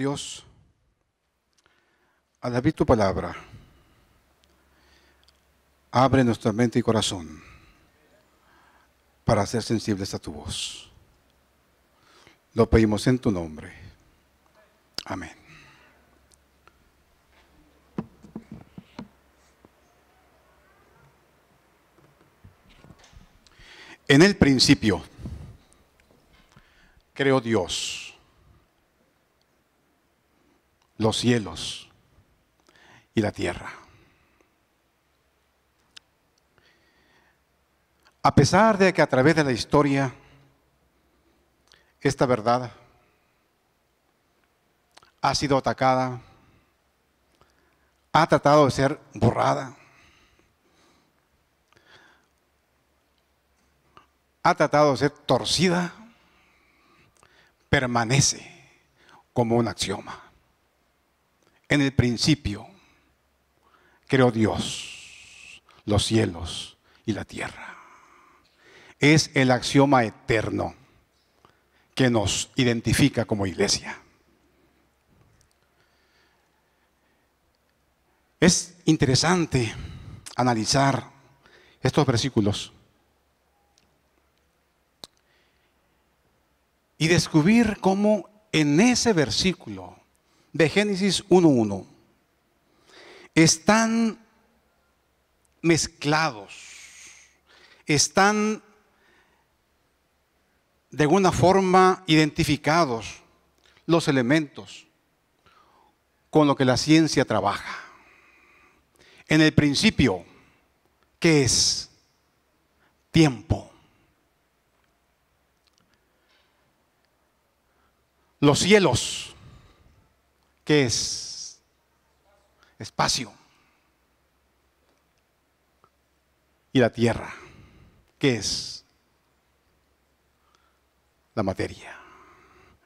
Dios, al tu palabra, abre nuestra mente y corazón para ser sensibles a tu voz. Lo pedimos en tu nombre. Amén. En el principio, creo Dios los cielos y la tierra. A pesar de que a través de la historia esta verdad ha sido atacada, ha tratado de ser borrada, ha tratado de ser torcida, permanece como un axioma. En el principio creó Dios los cielos y la tierra. Es el axioma eterno que nos identifica como iglesia. Es interesante analizar estos versículos y descubrir cómo en ese versículo de Génesis 1.1 están mezclados, están de alguna forma identificados los elementos con lo que la ciencia trabaja. En el principio, que es? Tiempo. Los cielos ¿Qué es? Espacio. Y la tierra. ¿Qué es? La materia.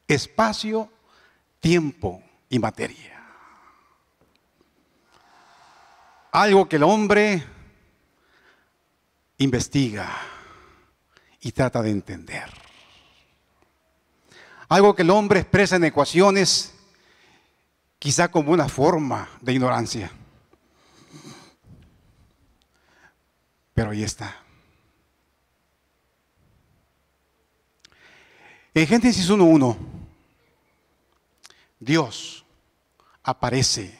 Espacio, tiempo y materia. Algo que el hombre investiga y trata de entender. Algo que el hombre expresa en ecuaciones quizá como una forma de ignorancia. Pero ahí está. En Génesis 1.1, Dios aparece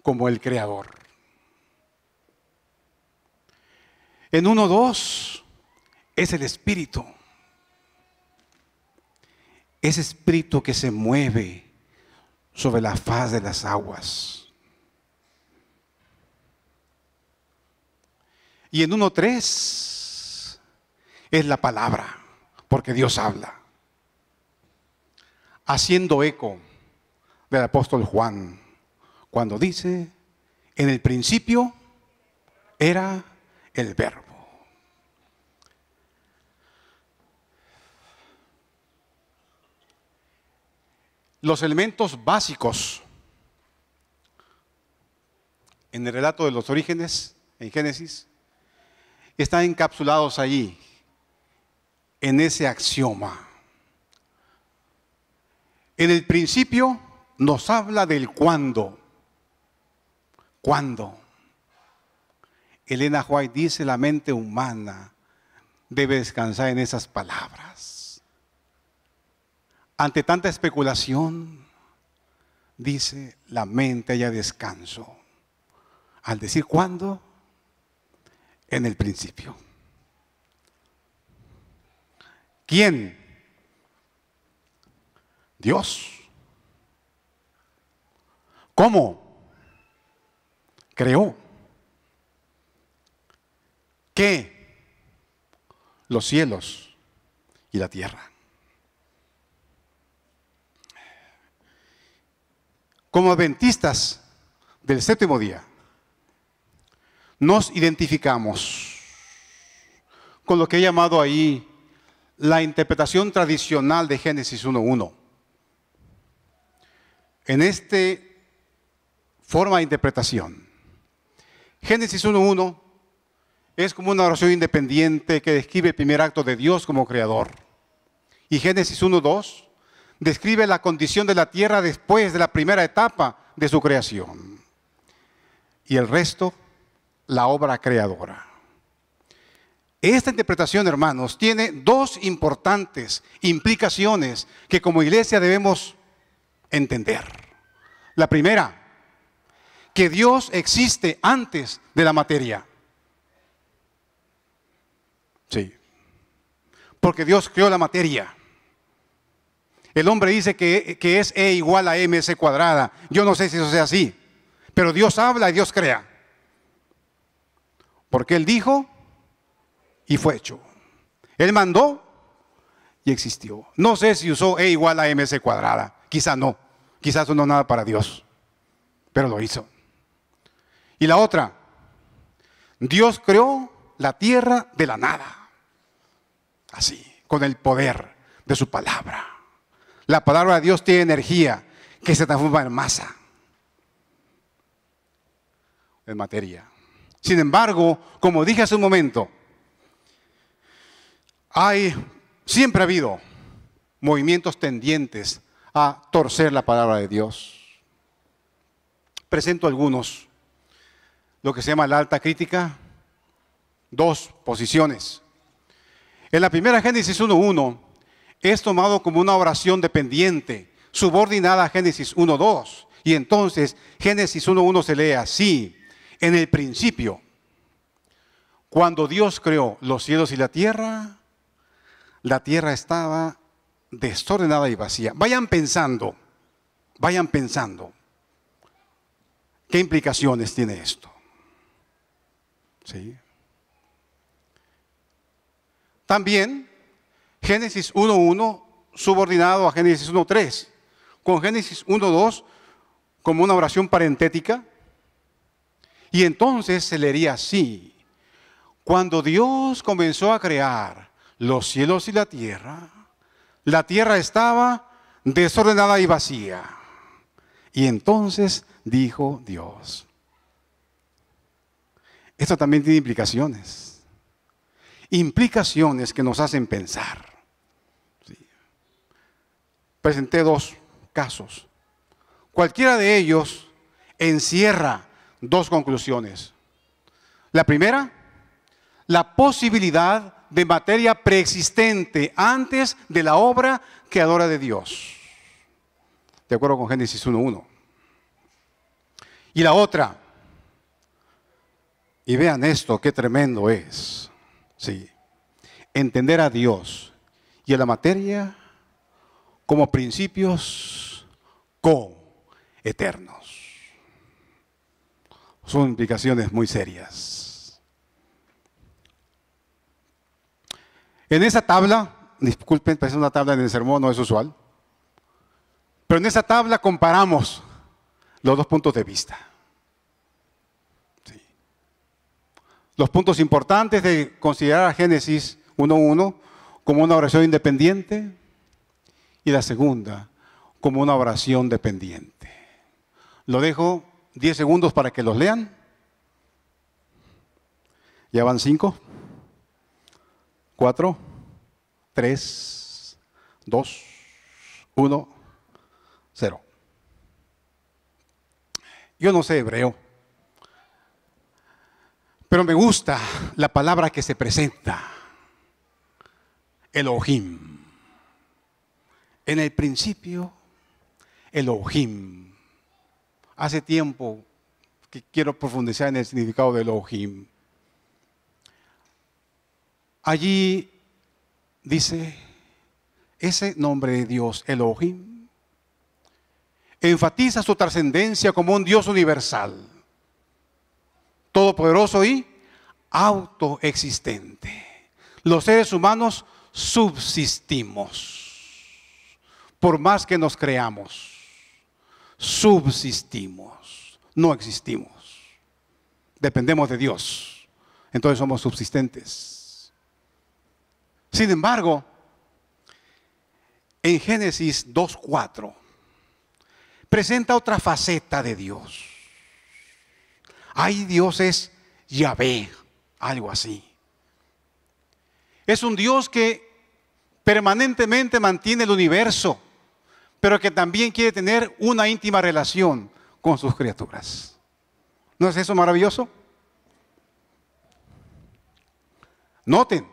como el creador. En 1.2 es el espíritu. Ese espíritu que se mueve sobre la faz de las aguas. Y en uno tres es la palabra, porque Dios habla, haciendo eco del apóstol Juan, cuando dice, en el principio era el verbo. los elementos básicos en el relato de los orígenes, en Génesis, están encapsulados allí, en ese axioma. En el principio nos habla del cuándo. ¿Cuándo? Elena White dice, la mente humana debe descansar en esas palabras. Ante tanta especulación, dice, la mente haya descanso. Al decir cuándo, en el principio. ¿Quién? Dios. ¿Cómo? Creó. ¿Qué? Los cielos y la tierra. Como adventistas del séptimo día, nos identificamos con lo que he llamado ahí la interpretación tradicional de Génesis 1.1. En esta forma de interpretación, Génesis 1.1 es como una oración independiente que describe el primer acto de Dios como creador. Y Génesis 1.2 describe la condición de la tierra después de la primera etapa de su creación. Y el resto, la obra creadora. Esta interpretación, hermanos, tiene dos importantes implicaciones que como iglesia debemos entender. La primera, que Dios existe antes de la materia. Sí. Porque Dios creó la materia. El hombre dice que, es E igual a MS cuadrada. Yo no sé si eso sea así, pero Dios habla y Dios crea. Porque Él dijo y fue hecho. Él mandó y existió. No sé si usó E igual a MC cuadrada. Quizá no. Quizás no nada para Dios. Pero lo hizo. Y la otra. Dios creó la tierra de la nada. Así, con el poder de su palabra. La palabra de Dios tiene energía que se transforma en masa, en materia. Sin embargo, como dije hace un momento, hay, siempre ha habido movimientos tendientes a torcer la palabra de Dios. Presento algunos, lo que se llama la alta crítica, dos posiciones. En la primera Génesis 1.1 es tomado como una oración dependiente, subordinada a Génesis 1.2. Y entonces Génesis 1.1 se lee así. En el principio, cuando Dios creó los cielos y la tierra, la tierra estaba desordenada y vacía. Vayan pensando, vayan pensando, ¿qué implicaciones tiene esto? ¿Sí? También Génesis 1.1 subordinado a Génesis 1.3, con Génesis 1.2 como una oración parentética. Y entonces se leería así, cuando Dios comenzó a crear los cielos y la tierra, la tierra estaba desordenada y vacía. Y entonces dijo Dios. Esto también tiene implicaciones. Implicaciones que nos hacen pensar presenté dos casos. Cualquiera de ellos encierra dos conclusiones. La primera, la posibilidad de materia preexistente antes de la obra creadora de Dios. De acuerdo con Génesis 1.1. Y la otra, y vean esto, qué tremendo es. Sí. Entender a Dios y a la materia como principios eternos, Son implicaciones muy serias. En esa tabla, disculpen, parece una tabla en el sermón, no es usual, pero en esa tabla comparamos los dos puntos de vista. Los puntos importantes de considerar a Génesis 1.1 como una oración independiente, y la segunda, como una oración dependiente. Lo dejo 10 segundos para que los lean. Ya van 5, 4, 3, 2, 1, 0. Yo no sé hebreo, pero me gusta la palabra que se presenta, Elohim. En el principio, Elohim. Hace tiempo que quiero profundizar en el significado de Elohim. Allí dice ese nombre de Dios, Elohim, enfatiza su trascendencia como un Dios universal, todopoderoso y autoexistente. Los seres humanos subsistimos por más que nos creamos. Subsistimos, no existimos. Dependemos de Dios. Entonces somos subsistentes. Sin embargo, en Génesis 2.4 presenta otra faceta de Dios. Hay Dios es Yahvé, algo así. Es un Dios que permanentemente mantiene el universo pero que también quiere tener una íntima relación con sus criaturas. ¿No es eso maravilloso? Noten,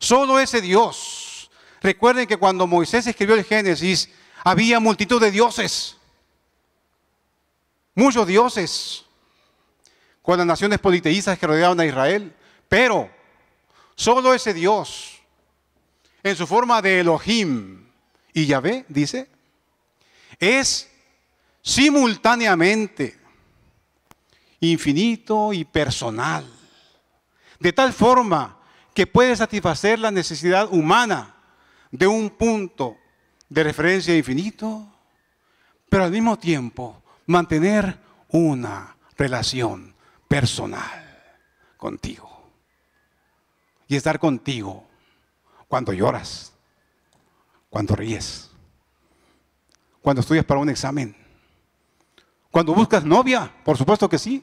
solo ese Dios. Recuerden que cuando Moisés escribió el Génesis, había multitud de dioses, muchos dioses, con las naciones politeístas que rodeaban a Israel, pero solo ese Dios, en su forma de Elohim, y Yahvé, dice, es simultáneamente infinito y personal. De tal forma que puede satisfacer la necesidad humana de un punto de referencia infinito, pero al mismo tiempo mantener una relación personal contigo. Y estar contigo cuando lloras, cuando ríes, cuando estudias para un examen, cuando buscas novia, por supuesto que sí,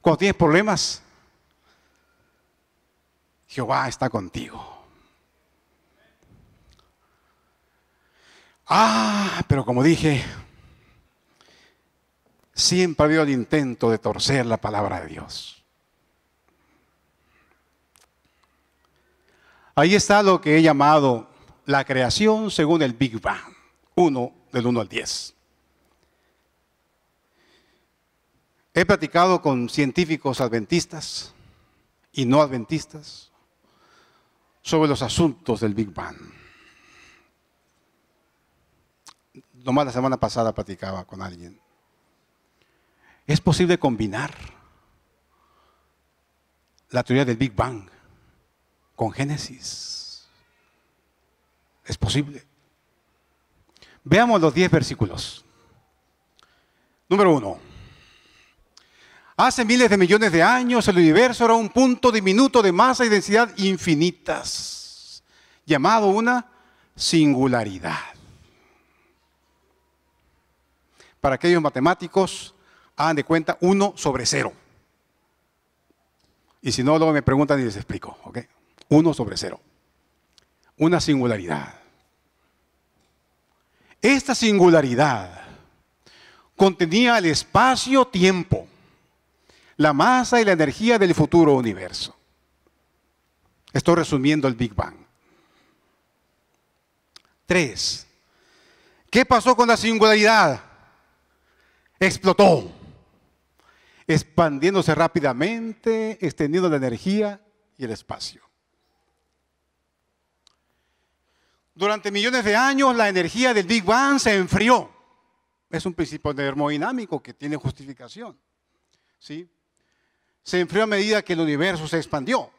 cuando tienes problemas, Jehová está contigo. Ah, pero como dije, siempre ha habido el intento de torcer la palabra de Dios. Ahí está lo que he llamado la creación según el Big Bang, 1 del 1 al 10. He platicado con científicos adventistas y no adventistas sobre los asuntos del Big Bang. Nomás la semana pasada platicaba con alguien. Es posible combinar la teoría del Big Bang con Génesis. Es posible. Veamos los 10 versículos. Número uno Hace miles de millones de años el universo era un punto diminuto de masa y densidad infinitas, llamado una singularidad. Para aquellos matemáticos, hagan de cuenta 1 sobre 0. Y si no, luego me preguntan y les explico. ¿ok? 1 sobre 0. Una singularidad. Esta singularidad contenía el espacio-tiempo, la masa y la energía del futuro universo. Estoy resumiendo el Big Bang. Tres. ¿Qué pasó con la singularidad? Explotó, expandiéndose rápidamente, extendiendo la energía y el espacio. Durante millones de años la energía del Big Bang se enfrió. Es un principio termodinámico que tiene justificación. ¿sí? Se enfrió a medida que el universo se expandió.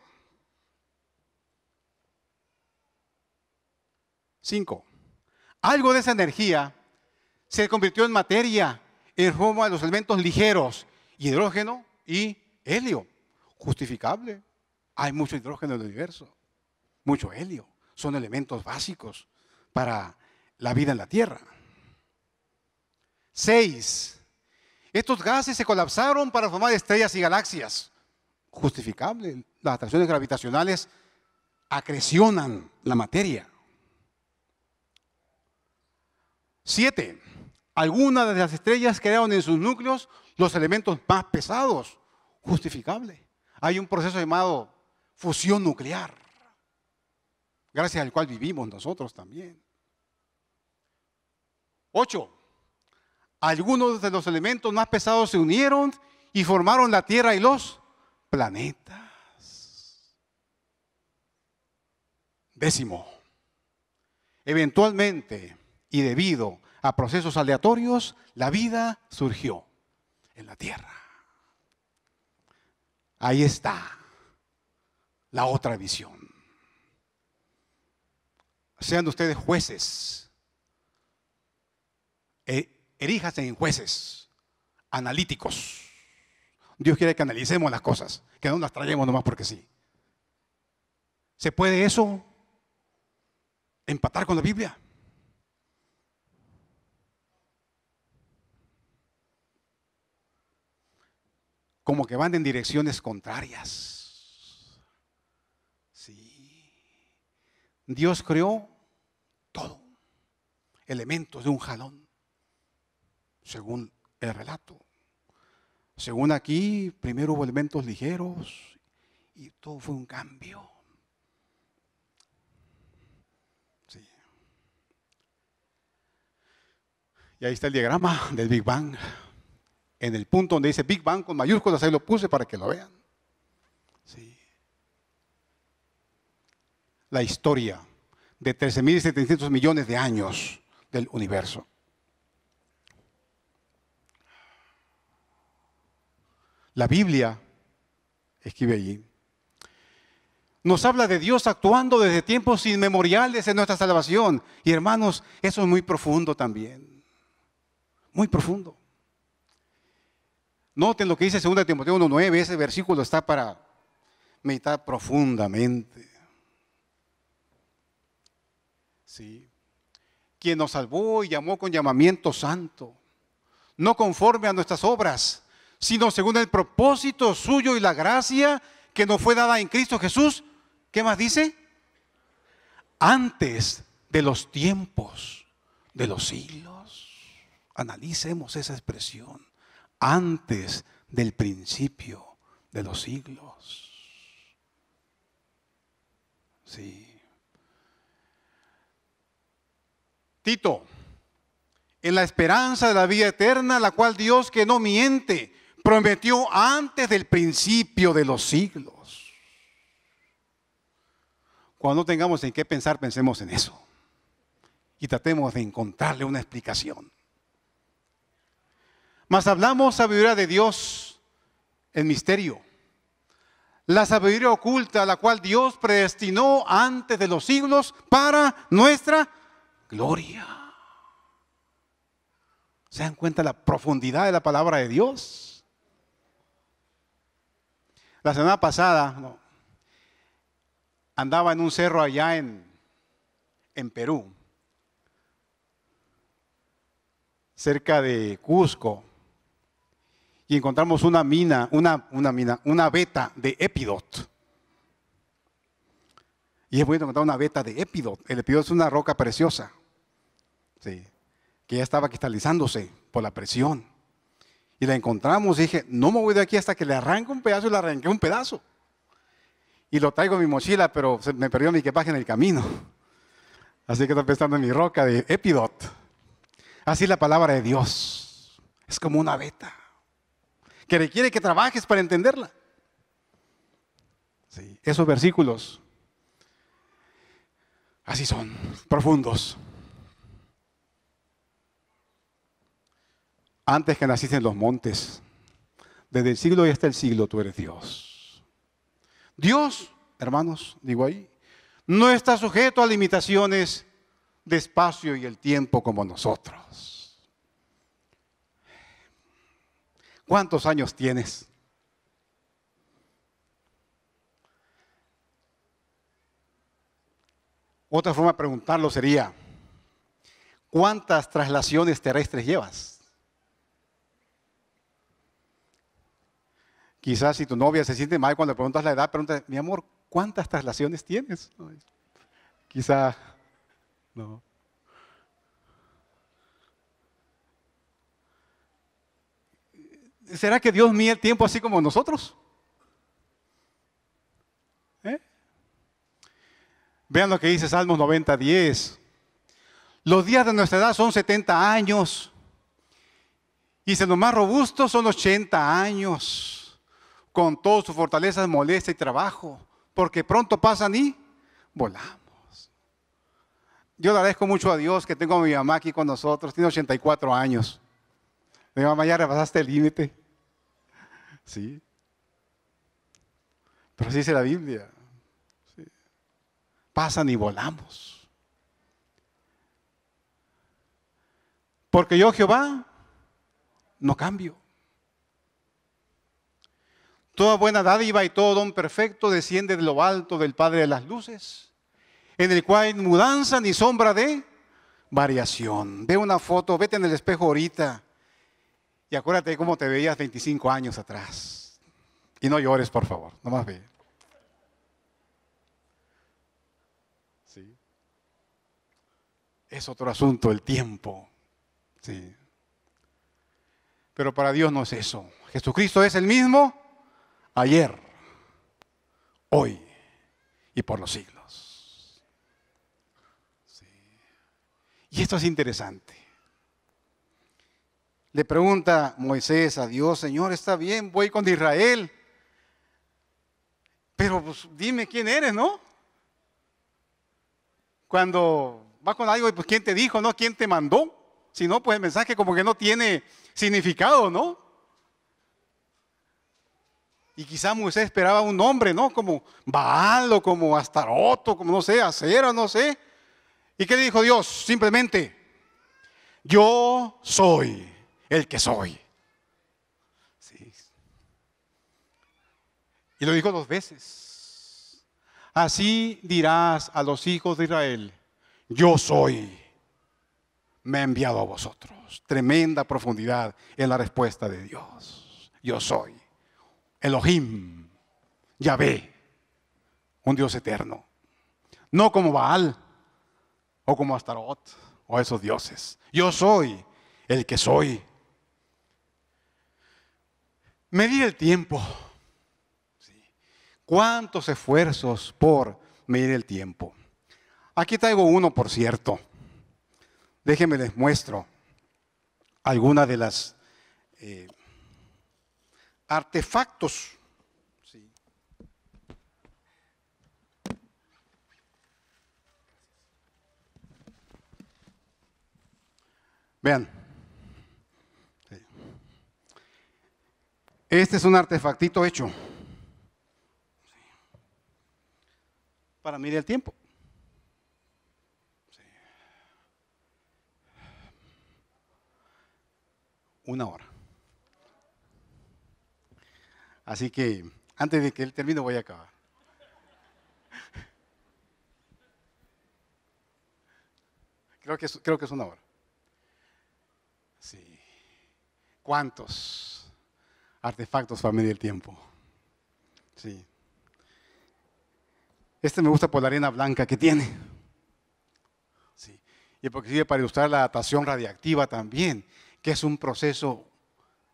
Cinco. Algo de esa energía se convirtió en materia en forma de los elementos ligeros, hidrógeno y helio. Justificable. Hay mucho hidrógeno en el universo, mucho helio son elementos básicos para la vida en la Tierra. Seis, estos gases se colapsaron para formar estrellas y galaxias. Justificable, las atracciones gravitacionales acrecionan la materia. Siete, algunas de las estrellas crearon en sus núcleos los elementos más pesados. Justificable. Hay un proceso llamado fusión nuclear gracias al cual vivimos nosotros también. Ocho, algunos de los elementos más pesados se unieron y formaron la Tierra y los planetas. Décimo, eventualmente y debido a procesos aleatorios, la vida surgió en la Tierra. Ahí está la otra visión sean ustedes jueces. E, Eríjase en jueces, analíticos. Dios quiere que analicemos las cosas, que no las traigamos nomás porque sí. ¿Se puede eso empatar con la Biblia? Como que van en direcciones contrarias. Sí. Dios creó todo. Elementos de un jalón, según el relato. Según aquí, primero hubo elementos ligeros y todo fue un cambio. Sí. Y ahí está el diagrama del Big Bang. En el punto donde dice Big Bang con mayúsculas, ahí lo puse para que lo vean. Sí. La historia de 13.700 millones de años del universo. La Biblia, escribe allí, nos habla de Dios actuando desde tiempos inmemoriales en nuestra salvación. Y hermanos, eso es muy profundo también. Muy profundo. Noten lo que dice 2 Timoteo 1.9, ese versículo está para meditar profundamente. ¿sí? Quien nos salvó y llamó con llamamiento santo, no conforme a nuestras obras, sino según el propósito suyo y la gracia que nos fue dada en Cristo Jesús. ¿Qué más dice? Antes de los tiempos, de los siglos. Analicemos esa expresión. Antes del principio de los siglos. Sí. Tito, en la esperanza de la vida eterna, la cual Dios que no miente, prometió antes del principio de los siglos. Cuando tengamos en qué pensar, pensemos en eso. Y tratemos de encontrarle una explicación. Mas hablamos sabiduría de Dios en misterio. La sabiduría oculta, la cual Dios predestinó antes de los siglos para nuestra gloria. ¿Se dan cuenta la profundidad de la palabra de Dios? La semana pasada andaba en un cerro allá en, en Perú, cerca de Cusco, y encontramos una mina, una, una mina, una veta de Epidot. Y es bueno encontrar una beta de Epidot. El Epidot es una roca preciosa que ya estaba cristalizándose por la presión. Y la encontramos dije, no me voy de aquí hasta que le arranque un pedazo y le arranqué un pedazo. Y lo traigo en mi mochila, pero me perdió mi equipaje en el camino. Así que estoy pensando en mi roca de Epidot. Así la palabra de Dios es como una beta que requiere que trabajes para entenderla. esos versículos así son, profundos. antes que naciste en los montes. Desde el siglo y hasta el siglo tú eres Dios. Dios, hermanos, digo ahí, no está sujeto a limitaciones de espacio y el tiempo como nosotros. ¿Cuántos años tienes? Otra forma de preguntarlo sería, ¿cuántas traslaciones terrestres llevas? Quizás si tu novia se siente mal cuando le preguntas la edad, pregunta, mi amor, ¿cuántas traslaciones tienes? Quizá no. ¿Será que Dios mide el tiempo así como nosotros? ¿Eh? Vean lo que dice Salmos 90, 10. Los días de nuestra edad son 70 años. Y si los más robustos son 80 años con todas sus fortalezas, molestia y trabajo, porque pronto pasan y volamos. Yo le agradezco mucho a Dios que tengo a mi mamá aquí con nosotros, tiene 84 años. Mi mamá ya rebasaste el límite. Sí. Pero así dice la Biblia. Pasan y volamos. Porque yo, Jehová, no cambio. Toda buena dádiva y todo don perfecto desciende de lo alto del Padre de las Luces, en el cual hay mudanza ni sombra de variación. Ve una foto, vete en el espejo ahorita y acuérdate cómo te veías 25 años atrás. Y no llores, por favor, nomás ve. Es otro asunto, el tiempo. Pero para Dios no es eso. Jesucristo es el mismo ayer, hoy y por los siglos. Y esto es interesante. Le pregunta Moisés a Dios, Señor, está bien, voy con Israel. Pero pues, dime quién eres, ¿no? Cuando va con algo, pues quién te dijo, ¿no? ¿Quién te mandó? Si no, pues el mensaje como que no tiene significado, ¿no? Y quizá Moisés esperaba un nombre, ¿no? Como Baal o como Astaroto, como no sé, Acero, no sé. ¿Y qué le dijo Dios? Simplemente, yo soy el que soy. Y lo dijo dos veces. Así dirás a los hijos de Israel, yo soy, me he enviado a vosotros. Tremenda profundidad en la respuesta de Dios. Yo soy. Elohim, Yahvé, un Dios eterno. No como Baal o como Astaroth o esos dioses. Yo soy el que soy. Medir el tiempo. ¿Cuántos esfuerzos por medir el tiempo? Aquí traigo uno, por cierto. Déjenme les muestro algunas de las... Eh, artefactos. Vean. Este es un artefactito hecho. Para medir el tiempo. Una hora. Así que antes de que él termine voy a acabar. Creo que es, creo que es una hora. Sí. ¿Cuántos artefactos va medir el tiempo? Sí. Este me gusta por la arena blanca que tiene. Sí. Y porque sirve para ilustrar la adaptación radiactiva también, que es un proceso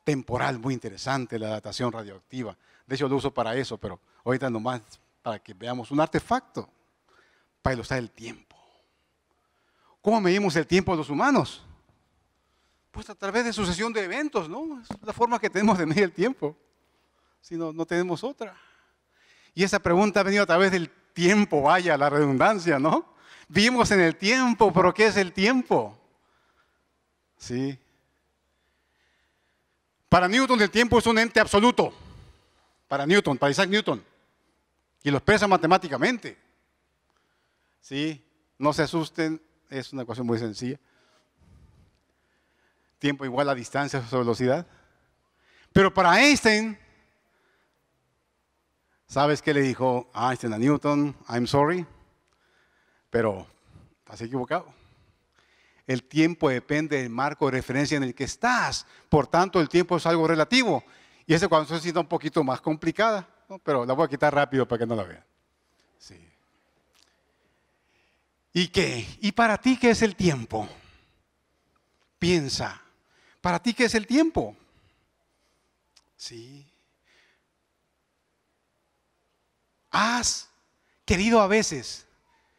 temporal muy interesante, la datación radioactiva. De hecho, lo uso para eso, pero ahorita nomás para que veamos un artefacto para ilustrar el tiempo. ¿Cómo medimos el tiempo los humanos? Pues a través de sucesión de eventos, ¿no? Es la forma que tenemos de medir el tiempo. Si no, no tenemos otra. Y esa pregunta ha venido a través del tiempo, vaya la redundancia, ¿no? Vivimos en el tiempo, pero ¿qué es el tiempo? Sí, para Newton el tiempo es un ente absoluto. Para Newton, para Isaac Newton. Y lo expresa matemáticamente. ¿Sí? No se asusten, es una ecuación muy sencilla. Tiempo igual a distancia sobre velocidad. Pero para Einstein, ¿sabes qué le dijo Einstein a Newton? I'm sorry, pero estás equivocado. El tiempo depende del marco de referencia en el que estás. Por tanto, el tiempo es algo relativo. Y esa cuando se sienta un poquito más complicada, pero la voy a quitar rápido para que no la vean. ¿Y qué? ¿Y para ti qué es el tiempo? Piensa. ¿Para ti qué es el tiempo? Sí. ¿Has querido a veces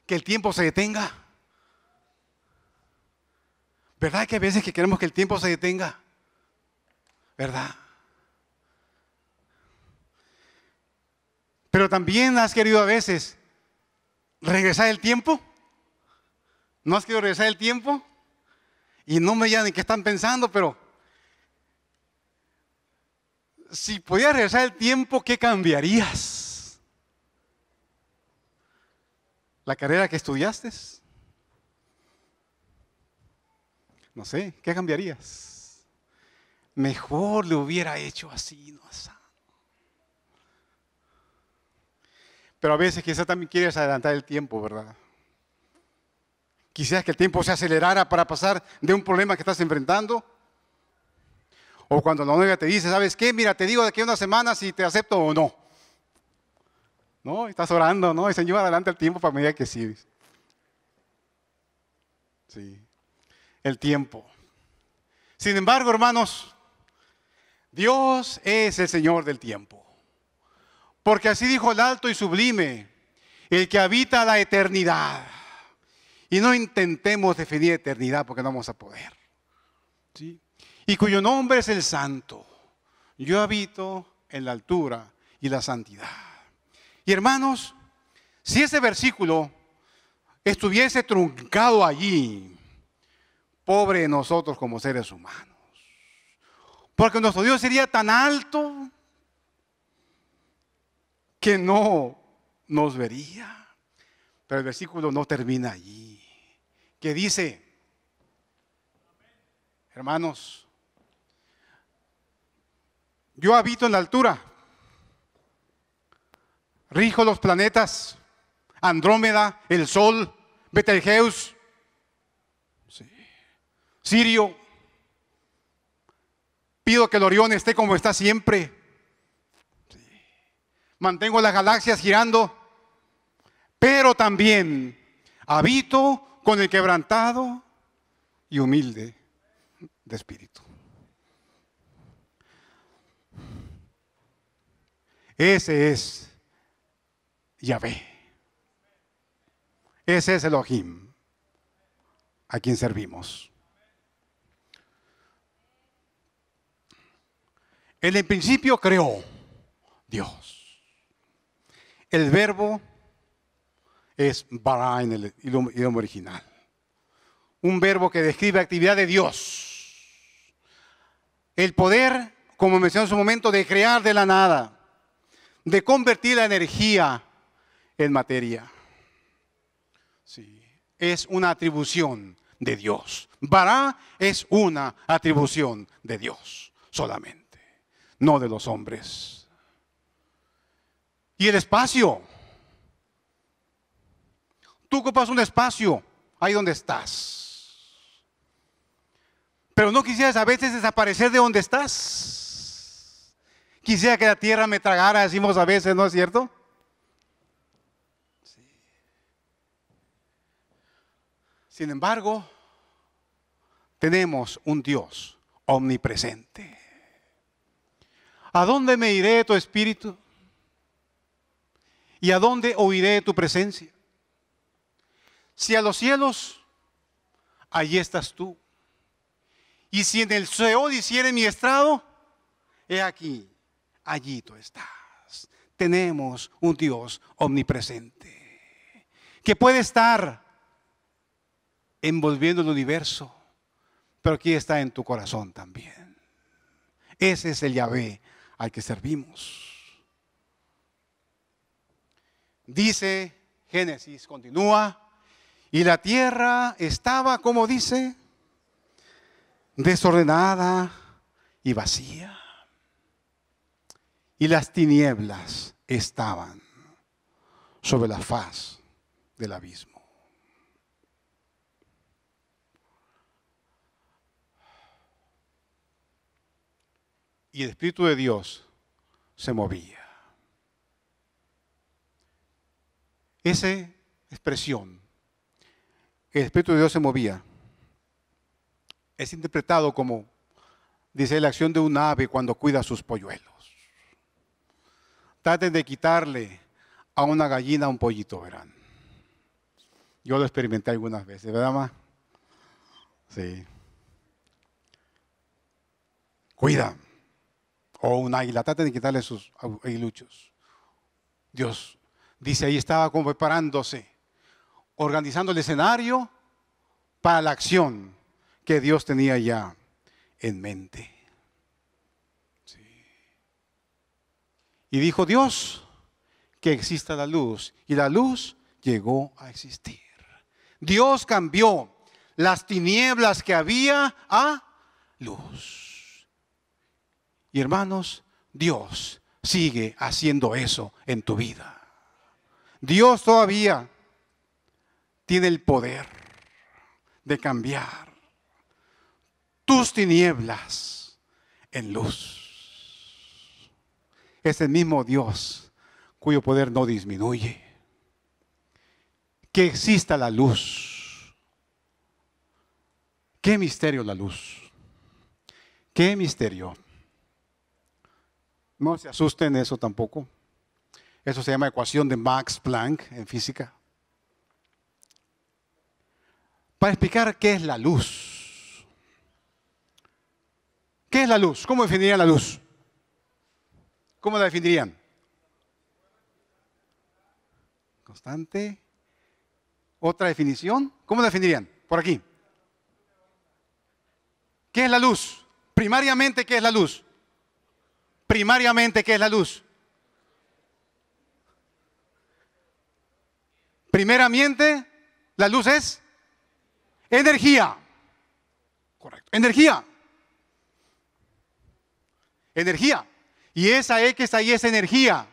que el tiempo se detenga? ¿Verdad que a veces que queremos que el tiempo se detenga? ¿Verdad? Pero también has querido a veces regresar el tiempo. ¿No has querido regresar el tiempo? Y no me digan en qué están pensando, pero si pudieras regresar el tiempo, ¿qué cambiarías? ¿La carrera que estudiaste? No sé, ¿qué cambiarías? Mejor le hubiera hecho así, no Pero a veces quizás también quieres adelantar el tiempo, ¿verdad? quizás que el tiempo se acelerara para pasar de un problema que estás enfrentando. O cuando la novia te dice, ¿sabes qué? Mira, te digo de aquí a una semana si te acepto o no. No, estás orando, ¿no? Y Señor, adelante el tiempo para medida que sí. Sí el tiempo. Sin embargo, hermanos, Dios es el Señor del tiempo. Porque así dijo el alto y sublime, el que habita la eternidad. Y no intentemos definir eternidad porque no vamos a poder. Y cuyo nombre es el santo. Yo habito en la altura y la santidad. Y hermanos, si ese versículo estuviese truncado allí, pobre nosotros como seres humanos. Porque nuestro Dios sería tan alto que no nos vería. Pero el versículo no termina allí. Que dice, hermanos, yo habito en la altura, rijo los planetas, Andrómeda, el Sol, Betelgeuse, Sirio, pido que el Orión esté como está siempre. Mantengo las galaxias girando, pero también habito con el quebrantado y humilde de espíritu. Ese es Yahvé. Ese es Elohim a quien servimos. En principio creó Dios. El verbo es bara en el idioma original. Un verbo que describe actividad de Dios. El poder, como mencioné en su momento, de crear de la nada, de convertir la energía en materia. Sí, es una atribución de Dios. Bara es una atribución de Dios solamente no de los hombres. Y el espacio. Tú ocupas un espacio ahí donde estás. Pero no quisieras a veces desaparecer de donde estás. Quisiera que la tierra me tragara, decimos a veces, ¿no es cierto? Sin embargo, tenemos un Dios omnipresente. ¿A dónde me iré tu espíritu? ¿Y a dónde oiré tu presencia? Si a los cielos, allí estás tú. Y si en el Seol hiciera mi estrado, he aquí, allí tú estás. Tenemos un Dios omnipresente que puede estar envolviendo el universo, pero aquí está en tu corazón también. Ese es el Yahvé al que servimos. Dice Génesis, continúa, y la tierra estaba, como dice, desordenada y vacía. Y las tinieblas estaban sobre la faz del abismo. y el Espíritu de Dios se movía. Esa expresión, el Espíritu de Dios se movía, es interpretado como, dice, la acción de un ave cuando cuida sus polluelos. Traten de quitarle a una gallina un pollito, verán. Yo lo experimenté algunas veces, ¿verdad, ma? Sí. Cuida o un águila, traten de quitarle sus aguiluchos. Dios dice, ahí estaba como preparándose, organizando el escenario para la acción que Dios tenía ya en mente. Y dijo Dios que exista la luz, y la luz llegó a existir. Dios cambió las tinieblas que había a luz. Y hermanos, Dios sigue haciendo eso en tu vida. Dios todavía tiene el poder de cambiar tus tinieblas en luz. Es el mismo Dios cuyo poder no disminuye. Que exista la luz. Qué misterio la luz. Qué misterio. No se asusten eso tampoco. Eso se llama ecuación de Max Planck en física. Para explicar qué es la luz. ¿Qué es la luz? ¿Cómo definirían la luz? ¿Cómo la definirían? Constante. Otra definición. ¿Cómo la definirían? Por aquí. ¿Qué es la luz? Primariamente, ¿qué es la luz? primariamente, ¿qué es la luz? Primeramente, la luz es energía. Correcto. Energía. Energía. Y esa X ahí es energía.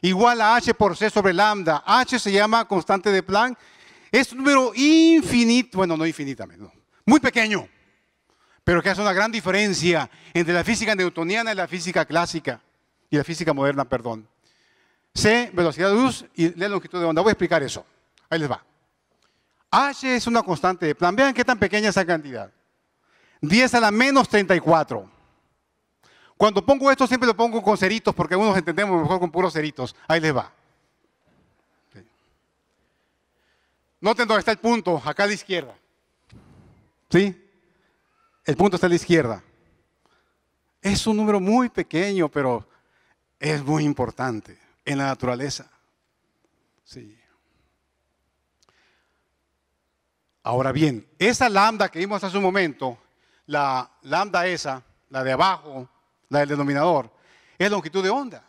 Igual a H por C sobre lambda. H se llama constante de Planck. Es un número infinito, bueno, no infinitamente, muy pequeño. Pero que hace una gran diferencia entre la física newtoniana y la física clásica, y la física moderna, perdón. C, velocidad de luz y la longitud de onda. Voy a explicar eso. Ahí les va. H es una constante de plan. Vean qué tan pequeña es esa cantidad. 10 a la menos 34. Cuando pongo esto siempre lo pongo con ceritos porque algunos entendemos mejor con puros ceritos. Ahí les va. Noten dónde está el punto, acá a la izquierda. ¿Sí? el punto está a la izquierda. Es un número muy pequeño, pero es muy importante en la naturaleza. Sí. Ahora bien, esa lambda que vimos hace un momento, la lambda esa, la de abajo, la del denominador, es longitud de onda.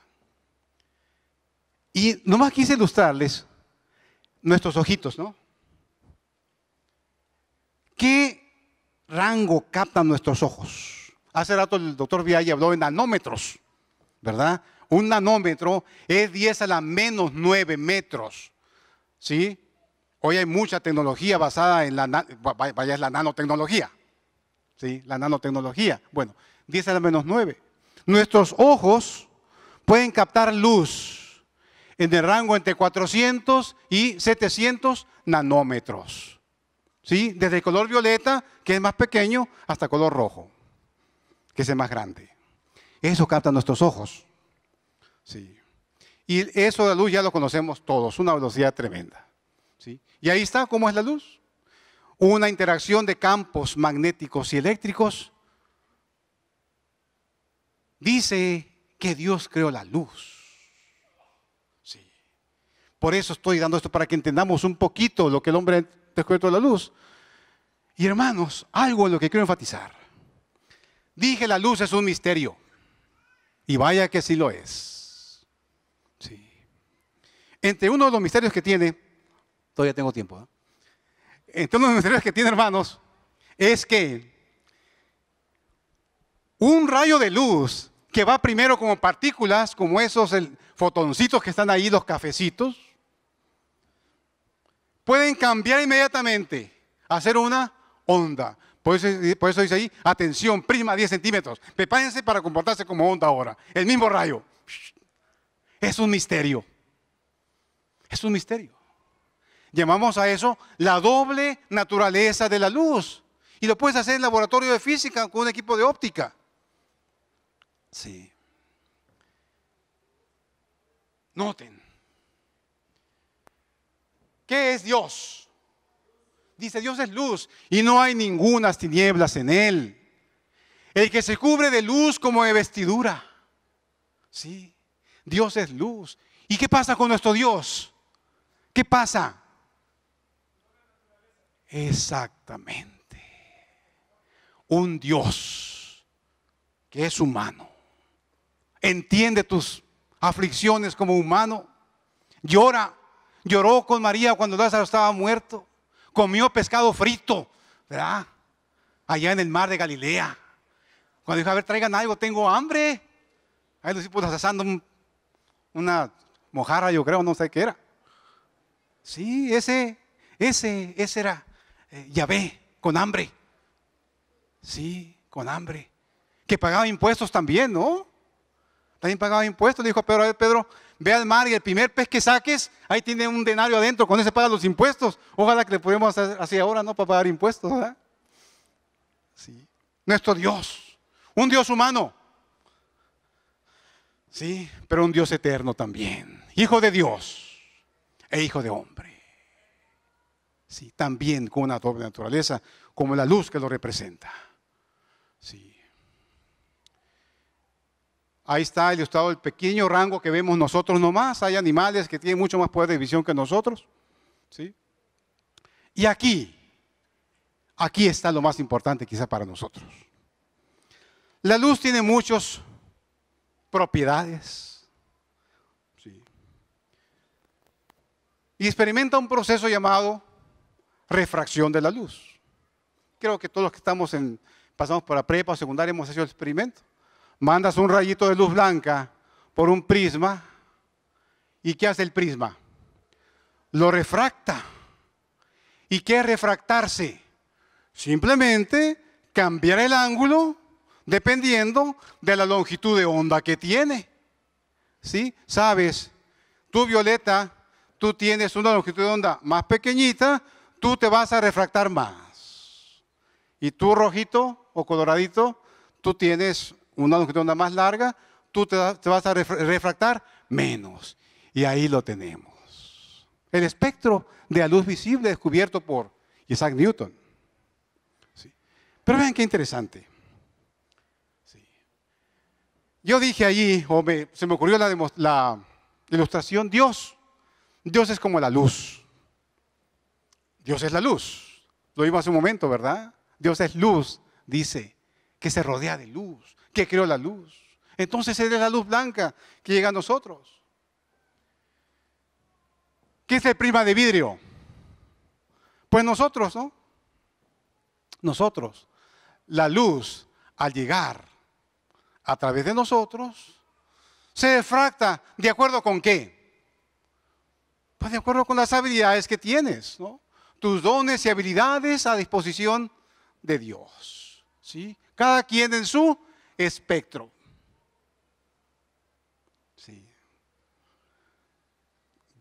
Y nomás quise ilustrarles nuestros ojitos, ¿no? ¿Qué rango captan nuestros ojos. Hace rato el doctor Vialli habló de nanómetros, ¿verdad? Un nanómetro es 10 a la menos 9 metros, ¿sí? Hoy hay mucha tecnología basada en la, vaya, la nanotecnología, ¿sí? La nanotecnología. Bueno, 10 a la menos 9. Nuestros ojos pueden captar luz en el rango entre 400 y 700 nanómetros. ¿Sí? Desde el color violeta, que es más pequeño, hasta color rojo, que es el más grande. Eso capta nuestros ojos. ¿Sí? Y eso de la luz ya lo conocemos todos, una velocidad tremenda. ¿Sí? Y ahí está cómo es la luz. Una interacción de campos magnéticos y eléctricos. Dice que Dios creó la luz. Sí. Por eso estoy dando esto para que entendamos un poquito lo que el hombre descubierto la luz. Y hermanos, algo en lo que quiero enfatizar. Dije la luz es un misterio. Y vaya que sí lo es. Entre uno de los misterios que tiene, todavía tengo tiempo, ¿eh? entre uno de los misterios que tiene, hermanos, es que un rayo de luz que va primero como partículas, como esos fotoncitos que están ahí, los cafecitos, pueden cambiar inmediatamente, hacer una onda. Por eso, dice ahí, atención, prima 10 centímetros. Prepárense para comportarse como onda ahora. El mismo rayo. Es un misterio. Es un misterio. Llamamos a eso la doble naturaleza de la luz. Y lo puedes hacer en laboratorio de física con un equipo de óptica. Sí. Noten, es Dios? Dice, Dios es luz y no hay ninguna tinieblas en él. El que se cubre de luz como de vestidura. Sí, Dios es luz. ¿Y qué pasa con nuestro Dios? ¿Qué pasa? Exactamente. Un Dios que es humano. Entiende tus aflicciones como humano. Llora Lloró con María cuando Lázaro estaba muerto. Comió pescado frito, ¿verdad? Allá en el mar de Galilea. Cuando dijo, a ver, traigan algo, tengo hambre. Ahí los discípulos asando una mojarra, yo creo, no sé qué era. Sí, ese, ese, ese era eh, Yahvé, con hambre. Sí, con hambre. Que pagaba impuestos también, ¿no? También pagaba impuestos. dijo Pedro, a Pedro, ve al mar y el primer pez que saques, ahí tiene un denario adentro, con ese paga los impuestos. Ojalá que le podamos hacer así ahora, ¿no? Para pagar impuestos, ¿verdad? Sí. Nuestro Dios, un Dios humano. Sí, pero un Dios eterno también. Hijo de Dios e hijo de hombre. Sí, también con una doble naturaleza, como la luz que lo representa. Sí. Ahí está ilustrado el pequeño rango que vemos nosotros nomás. Hay animales que tienen mucho más poder de visión que nosotros. ¿sí? Y aquí, aquí está lo más importante quizá para nosotros. La luz tiene muchas propiedades. ¿sí? Y experimenta un proceso llamado refracción de la luz. Creo que todos los que estamos en, pasamos por la prepa o secundaria hemos hecho el experimento mandas un rayito de luz blanca por un prisma y ¿qué hace el prisma? Lo refracta. ¿Y qué es refractarse? Simplemente cambiar el ángulo dependiendo de la longitud de onda que tiene. ¿Sí? Sabes, tú Violeta, tú tienes una longitud de onda más pequeñita, tú te vas a refractar más. Y tú Rojito o Coloradito, tú tienes una onda más larga, tú te, vas a refractar menos. Y ahí lo tenemos. El espectro de la luz visible descubierto por Isaac Newton. Pero vean qué interesante. Yo dije allí, o se me ocurrió la, la ilustración, Dios. Dios es como la luz. Dios es la luz. Lo vimos hace un momento, ¿verdad? Dios es luz, dice, que se rodea de luz que creó la luz. Entonces es la luz blanca que llega a nosotros. ¿Qué es el prima de vidrio? Pues nosotros, ¿no? Nosotros. La luz al llegar a través de nosotros se defracta de acuerdo con qué? Pues de acuerdo con las habilidades que tienes, ¿no? Tus dones y habilidades a disposición de Dios, ¿sí? Cada quien en su espectro.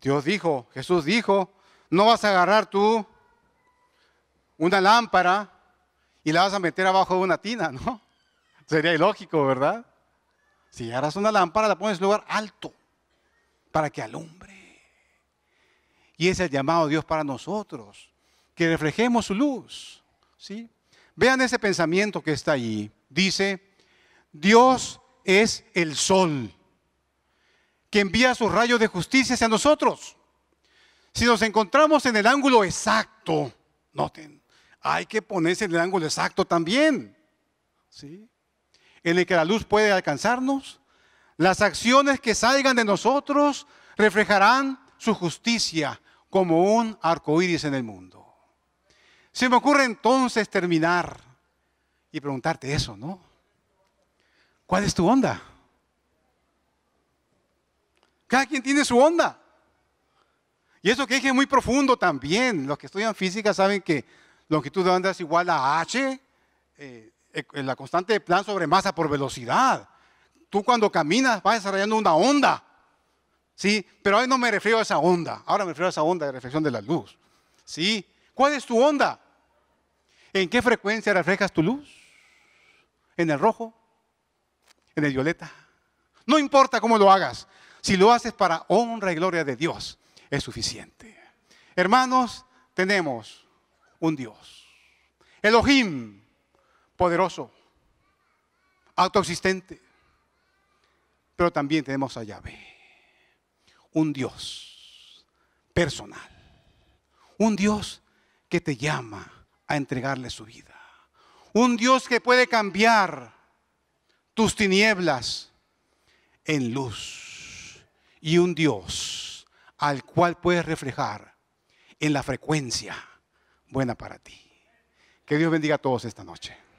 Dios dijo, Jesús dijo, no vas a agarrar tú una lámpara y la vas a meter abajo de una tina, ¿no? Sería ilógico, ¿verdad? Si agarras una lámpara, la pones en un lugar alto para que alumbre. Y ese es el llamado de Dios para nosotros, que reflejemos su luz, ¿sí? Vean ese pensamiento que está allí. Dice, Dios es el sol que envía sus rayos de justicia hacia nosotros. Si nos encontramos en el ángulo exacto, noten, hay que ponerse en el ángulo exacto también, ¿sí? en el que la luz puede alcanzarnos. Las acciones que salgan de nosotros reflejarán su justicia como un arco iris en el mundo. Se me ocurre entonces terminar y preguntarte eso, ¿no? ¿Cuál es tu onda? Cada quien tiene su onda. Y eso que dije es muy profundo también. Los que estudian física saben que longitud de onda es igual a h, eh, eh, la constante de plan sobre masa por velocidad. Tú cuando caminas vas desarrollando una onda. ¿Sí? Pero hoy no me refiero a esa onda. Ahora me refiero a esa onda de reflexión de la luz. ¿Sí? ¿Cuál es tu onda? ¿En qué frecuencia reflejas tu luz? ¿En el rojo? en el violeta. No importa cómo lo hagas, si lo haces para honra y gloria de Dios, es suficiente. Hermanos, tenemos un Dios. Elohim, poderoso, autoexistente. Pero también tenemos a Yahvé, un Dios personal. Un Dios que te llama a entregarle su vida. Un Dios que puede cambiar tus tinieblas en luz y un Dios al cual puedes reflejar en la frecuencia buena para ti. Que Dios bendiga a todos esta noche.